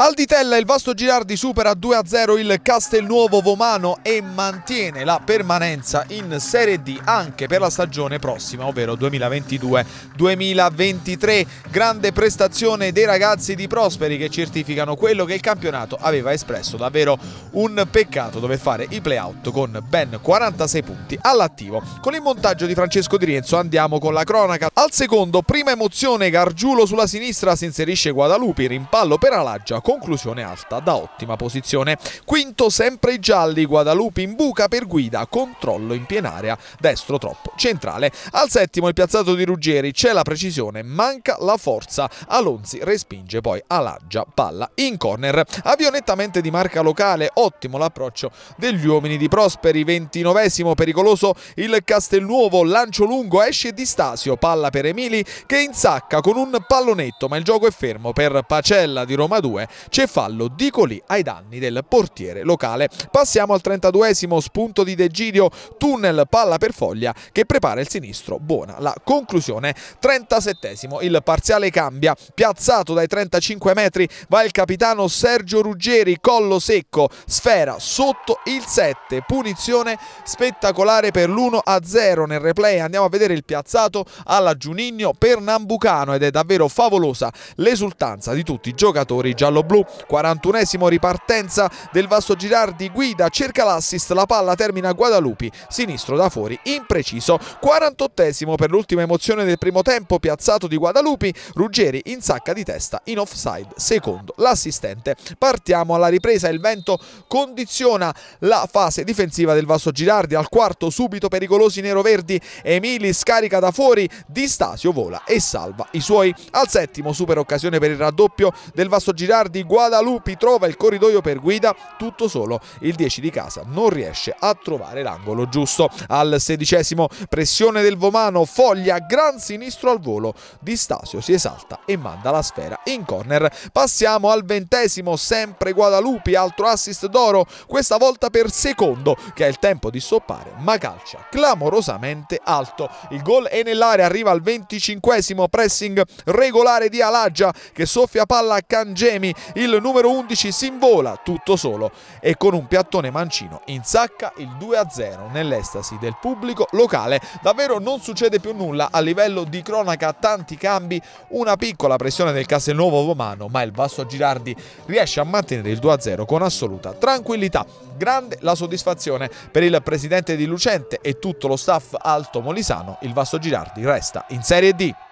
Al di il Vasto Girardi supera 2-0 il Castelnuovo Vomano e mantiene la permanenza in Serie D anche per la stagione prossima, ovvero 2022-2023. Grande prestazione dei ragazzi di Prosperi che certificano quello che il campionato aveva espresso, davvero un peccato dover fare i playout con ben 46 punti all'attivo. Con il montaggio di Francesco Di Rienzo andiamo con la cronaca. Al secondo, prima emozione, Gargiulo sulla sinistra si inserisce Guadalupi, rimpallo per Alaggia conclusione alta da ottima posizione. Quinto sempre i gialli, Guadalupe in buca per guida, controllo in piena area, destro troppo centrale. Al settimo il piazzato di Ruggeri, c'è la precisione, manca la forza. Alonzi respinge poi Alaggia, palla in corner. Avvio nettamente di marca locale, ottimo l'approccio degli uomini di Prosperi, 29 pericoloso il Castelnuovo, lancio lungo, esce di Stasio, palla per Emili che insacca con un pallonetto ma il gioco è fermo per Pacella di Roma 2 c'è fallo di Colì ai danni del portiere locale. Passiamo al 32esimo spunto di De Gidio, tunnel palla per foglia che prepara il sinistro. Buona la conclusione. 37esimo, il parziale cambia, piazzato dai 35 metri va il capitano Sergio Ruggeri, collo secco, sfera sotto il 7, punizione spettacolare per l'1-0 nel replay. Andiamo a vedere il piazzato alla Giunigno per Nambucano ed è davvero favolosa l'esultanza di tutti i giocatori giallo blu. 41esimo ripartenza del Vasto Girardi, guida, cerca l'assist, la palla termina a Guadalupi, sinistro da fuori, impreciso. 48esimo per l'ultima emozione del primo tempo, piazzato di Guadalupi, Ruggeri in sacca di testa, in offside, secondo l'assistente. Partiamo alla ripresa, il vento condiziona la fase difensiva del Vasto Girardi, al quarto subito pericolosi nero-verdi, Emili scarica da fuori, Di Stasio vola e salva i suoi. Al settimo super occasione per il raddoppio del Vasto Girardi, di Guadalupi trova il corridoio per guida, tutto solo il 10 di casa non riesce a trovare l'angolo giusto. Al sedicesimo pressione del Vomano, Foglia, gran sinistro al volo, Di Stasio si esalta e manda la sfera in corner. Passiamo al ventesimo, sempre Guadalupi, altro assist d'oro, questa volta per secondo che ha il tempo di stoppare, ma calcia clamorosamente alto. Il gol è nell'area, arriva al venticinquesimo, pressing regolare di Alaggia che soffia palla a Cangemi, il numero 11 si invola tutto solo e con un piattone mancino insacca il 2-0 nell'estasi del pubblico locale. Davvero non succede più nulla a livello di cronaca, tanti cambi, una piccola pressione del Castelnuovo Romano, ma il Vasso Girardi riesce a mantenere il 2-0 con assoluta tranquillità. Grande la soddisfazione per il presidente di Lucente e tutto lo staff Alto Molisano, il Vasso Girardi resta in Serie D.